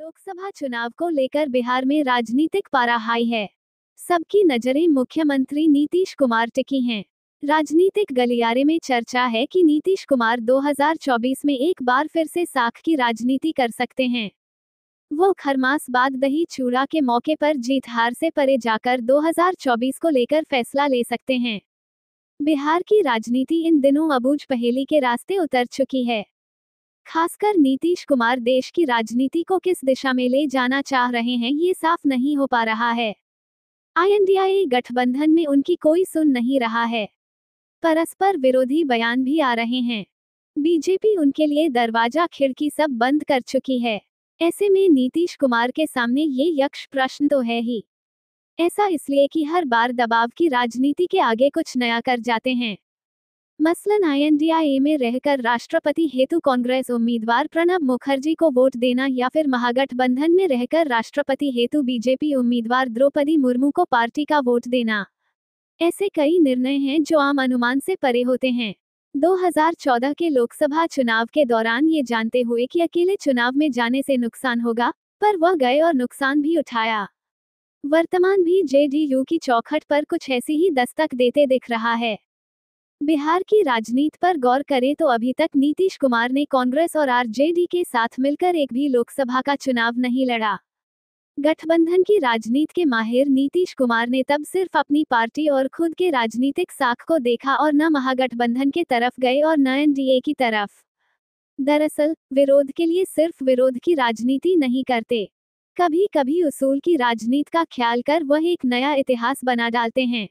लोकसभा चुनाव को लेकर बिहार में राजनीतिक पारा हाई है सबकी नजरें मुख्यमंत्री नीतीश कुमार टिकी हैं राजनीतिक गलियारे में चर्चा है कि नीतीश कुमार 2024 में एक बार फिर से साख की राजनीति कर सकते हैं वो खरमास बाद दही चूड़ा के मौके पर जीत हार से परे जाकर 2024 को लेकर फैसला ले सकते हैं बिहार की राजनीति इन दिनों अबूझ पहेली के रास्ते उतर चुकी है खासकर नीतीश कुमार देश की राजनीति को किस दिशा में ले जाना चाह रहे हैं ये साफ नहीं हो पा रहा है आईएनडीआई गठबंधन में उनकी कोई सुन नहीं रहा है परस्पर विरोधी बयान भी आ रहे हैं बीजेपी उनके लिए दरवाजा खिड़की सब बंद कर चुकी है ऐसे में नीतीश कुमार के सामने ये यक्ष प्रश्न तो है ही ऐसा इसलिए कि हर बार दबाव की राजनीति के आगे कुछ नया कर जाते हैं मसलन आईएनडीआईए में रहकर राष्ट्रपति हेतु कांग्रेस उम्मीदवार प्रणब मुखर्जी को वोट देना या फिर महागठबंधन में रहकर राष्ट्रपति हेतु बीजेपी उम्मीदवार द्रौपदी मुर्मू को पार्टी का वोट देना ऐसे कई निर्णय हैं जो आम अनुमान से परे होते हैं 2014 के लोकसभा चुनाव के दौरान ये जानते हुए कि अकेले चुनाव में जाने से नुकसान होगा पर वह गए और नुकसान भी उठाया वर्तमान भी जेडीयू की चौखट पर कुछ ऐसी ही दस्तक देते दिख रहा है बिहार की राजनीति पर गौर करें तो अभी तक नीतीश कुमार ने कांग्रेस और आरजेडी के साथ मिलकर एक भी लोकसभा का चुनाव नहीं लड़ा गठबंधन की राजनीति के माहिर नीतीश कुमार ने तब सिर्फ अपनी पार्टी और खुद के राजनीतिक साख को देखा और न महागठबंधन के तरफ गए और न एनडीए की तरफ दरअसल विरोध के लिए सिर्फ विरोध की राजनीति नहीं करते कभी कभी उसूल की राजनीति का ख्याल कर वह एक नया इतिहास बना डालते हैं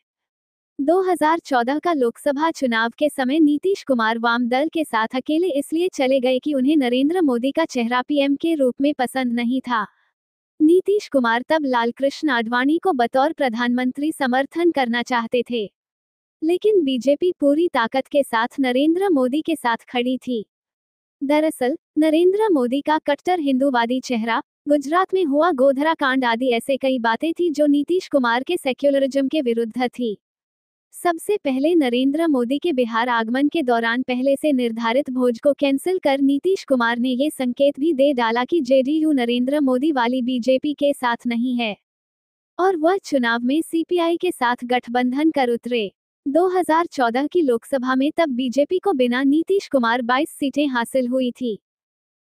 2014 का लोकसभा चुनाव के समय नीतीश कुमार वाम दल के साथ अकेले इसलिए चले गए कि उन्हें नरेंद्र मोदी का चेहरा पीएम के रूप में पसंद नहीं था नीतीश कुमार तब लालकृष्ण आडवाणी को बतौर प्रधानमंत्री समर्थन करना चाहते थे लेकिन बीजेपी पूरी ताकत के साथ नरेंद्र मोदी के साथ खड़ी थी दरअसल नरेंद्र मोदी का कट्टर हिंदूवादी चेहरा गुजरात में हुआ गोधरा कांड आदि ऐसे कई बातें थी जो नीतीश कुमार के सेक्युलरिज्म के विरुद्ध थी सबसे पहले नरेंद्र मोदी के बिहार आगमन के दौरान पहले से निर्धारित भोज को कैंसिल कर नीतीश कुमार ने ये संकेत भी दे डाला कि जेडीयू नरेंद्र मोदी वाली बीजेपी के साथ नहीं है और वह चुनाव में सीपीआई के साथ गठबंधन कर उतरे 2014 की लोकसभा में तब बीजेपी को बिना नीतीश कुमार 22 सीटें हासिल हुई थी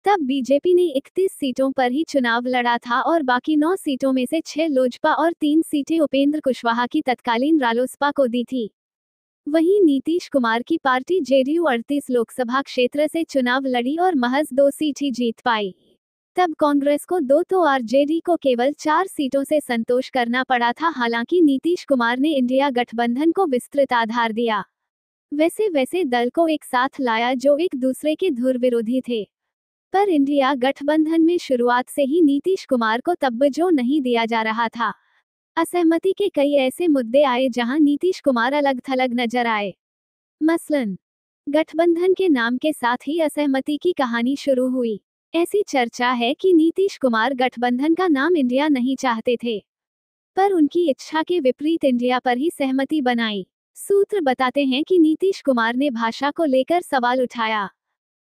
तब बीजेपी ने इकतीस सीटों पर ही चुनाव लड़ा था और बाकी नौ सीटों में से छह लोजपा और तीन सीटें उपेंद्र कुशवाहा की तत्कालीन रालोसपा को दी थी वहीं नीतीश कुमार की पार्टी जेडीयू अड़तीस लोकसभा क्षेत्र से चुनाव लड़ी और महज दो सीट ही जीत पाई तब कांग्रेस को दो तो आरजेडी को केवल चार सीटों से संतोष करना पड़ा था हालांकि नीतीश कुमार ने इंडिया गठबंधन को विस्तृत आधार दिया वैसे वैसे दल को एक साथ लाया जो एक दूसरे के धुर विरोधी थे पर इंडिया गठबंधन में शुरुआत से ही नीतीश कुमार को तब्बजो नहीं दिया जा रहा था असहमति के कई ऐसे मुद्दे आए जहां नीतीश कुमार अलग थलग नजर आए मसलन गठबंधन के नाम के साथ ही असहमति की कहानी शुरू हुई ऐसी चर्चा है कि नीतीश कुमार गठबंधन का नाम इंडिया नहीं चाहते थे पर उनकी इच्छा के विपरीत इंडिया पर ही सहमति बनाई सूत्र बताते हैं कि नीतीश कुमार ने भाषा को लेकर सवाल उठाया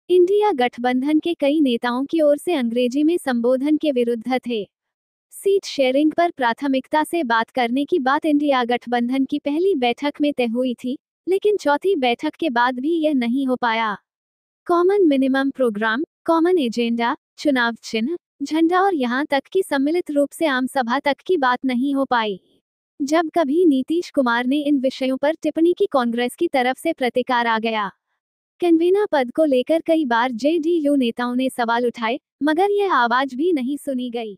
इंडिया गठबंधन के कई नेताओं की ओर से अंग्रेजी में संबोधन के विरुद्ध थे सीट शेयरिंग पर प्राथमिकता से बात करने की बात इंडिया गठबंधन की पहली बैठक में तय हुई थी लेकिन चौथी बैठक के बाद भी यह नहीं हो पाया common minimum programme common agenda चुनाव चिन्ह झंडा और यहाँ तक कि सम्मिलित रूप से आम सभा तक की बात नहीं हो पाई जब कभी नीतीश कुमार ने इन विषयों पर टिप्पणी की कांग्रेस की तरफ से प्रतिकार आ गया कन्वीना पद को लेकर कई बार जेडीयू नेताओं ने सवाल उठाए मगर यह आवाज भी नहीं सुनी गई